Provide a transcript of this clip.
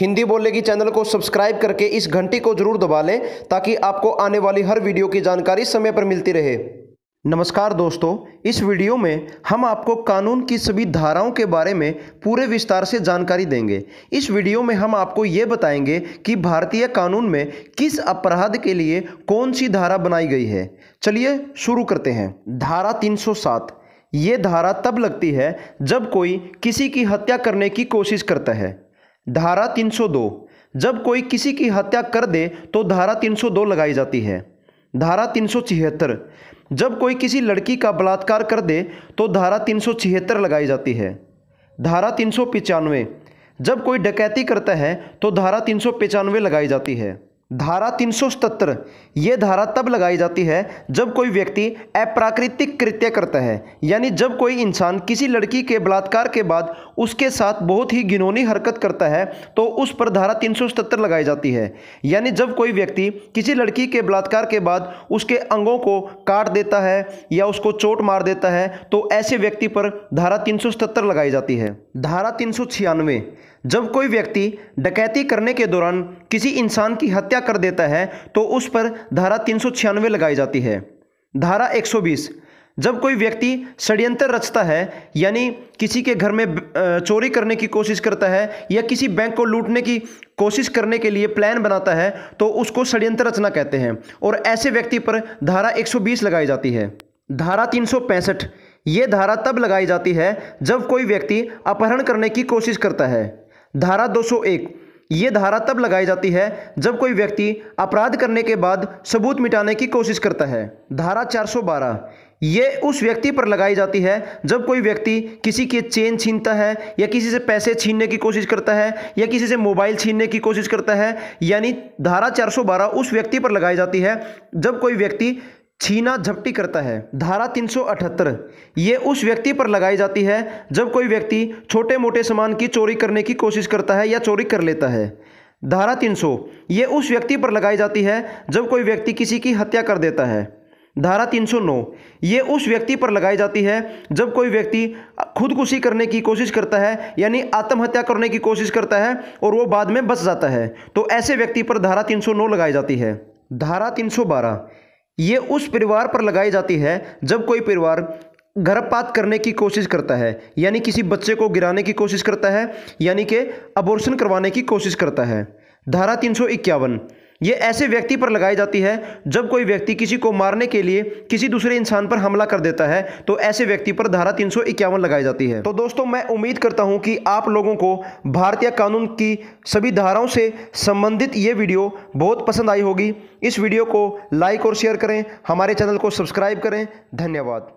हिंदी बोलने की चैनल को सब्सक्राइब करके इस घंटी को जरूर दबा लें ताकि आपको आने वाली हर वीडियो की जानकारी समय पर मिलती रहे नमस्कार दोस्तों इस वीडियो में हम आपको कानून की सभी धाराओं के बारे में पूरे विस्तार से जानकारी देंगे इस वीडियो में हम आपको ये बताएंगे कि भारतीय कानून में किस अपराध के लिए कौन सी धारा बनाई गई है चलिए शुरू करते हैं धारा 307 ये धारा तब लगती है जब कोई किसी की हत्या करने की कोशिश करता है धारा 302 जब कोई किसी की हत्या कर दे तो धारा 302 लगाई जाती है धारा तीन जब कोई किसी लड़की का बलात्कार कर दे तो धारा तीन लगाई जाती है धारा तीन जब कोई डकैती करता है तो धारा तीन लगाई जाती है धारा 377 ये धारा तब लगाई जाती है जब कोई व्यक्ति अप्राकृतिक कृत्य करता है यानी जब कोई इंसान किसी लड़की के बलात्कार के बाद उसके साथ बहुत ही घिनौनी हरकत करता है तो उस पर धारा 377 लगाई जाती है यानी जब कोई व्यक्ति किसी लड़की के बलात्कार के बाद उसके अंगों को काट देता है या उसको चोट मार देता है तो ऐसे व्यक्ति पर धारा तीन लगाई जाती है धारा तीन जब कोई व्यक्ति डकैती करने के दौरान किसी इंसान की हत्या कर देता है तो उस पर धारा तीन लगाई जाती है धारा 120 जब कोई व्यक्ति षड्यंत्र रचता है यानी किसी के घर में चोरी करने की कोशिश करता है या किसी बैंक को लूटने की कोशिश करने के लिए प्लान बनाता है तो उसको षड्यंत्र रचना कहते हैं और ऐसे व्यक्ति पर धारा 120 लगाई जाती है धारा तीन ये धारा तब लगाई जाती है जब कोई व्यक्ति अपहरण करने की कोशिश करता है धारा 201 ये धारा तब लगाई जाती है जब कोई व्यक्ति अपराध करने के बाद सबूत मिटाने की कोशिश करता है धारा 412 ये उस व्यक्ति पर लगाई जाती है जब कोई व्यक्ति किसी के चेन छीनता है या किसी से पैसे छीनने की कोशिश करता है या किसी से मोबाइल छीनने की कोशिश करता है यानी धारा 412 उस व्यक्ति पर लगाई जाती है जब कोई व्यक्ति छीना झपटी करता है धारा 378 ये उस व्यक्ति पर लगाई जाती है जब कोई व्यक्ति छोटे मोटे सामान की चोरी करने की कोशिश करता है या चोरी कर लेता है धारा 300 ये उस व्यक्ति पर लगाई जाती है जब कोई व्यक्ति किसी की हत्या कर देता है धारा 309 ये उस व्यक्ति पर लगाई जाती है जब कोई व्यक्ति खुदकुशी करने की कोशिश करता है यानी आत्महत्या करने की कोशिश करता है और वो बाद में बच जाता है तो ऐसे व्यक्ति पर धारा 309 लगाई जाती है धारा 312 ये उस परिवार पर लगाई जाती है जब कोई परिवार गर्भपात करने की कोशिश करता है यानी किसी बच्चे को गिराने की कोशिश करता है यानी कि अबॉर्शन करवाने की कोशिश करता है धारा तीन सौ इक्यावन ये ऐसे व्यक्ति पर लगाई जाती है जब कोई व्यक्ति किसी को मारने के लिए किसी दूसरे इंसान पर हमला कर देता है तो ऐसे व्यक्ति पर धारा तीन लगाई जाती है तो दोस्तों मैं उम्मीद करता हूं कि आप लोगों को भारतीय कानून की सभी धाराओं से संबंधित ये वीडियो बहुत पसंद आई होगी इस वीडियो को लाइक और शेयर करें हमारे चैनल को सब्सक्राइब करें धन्यवाद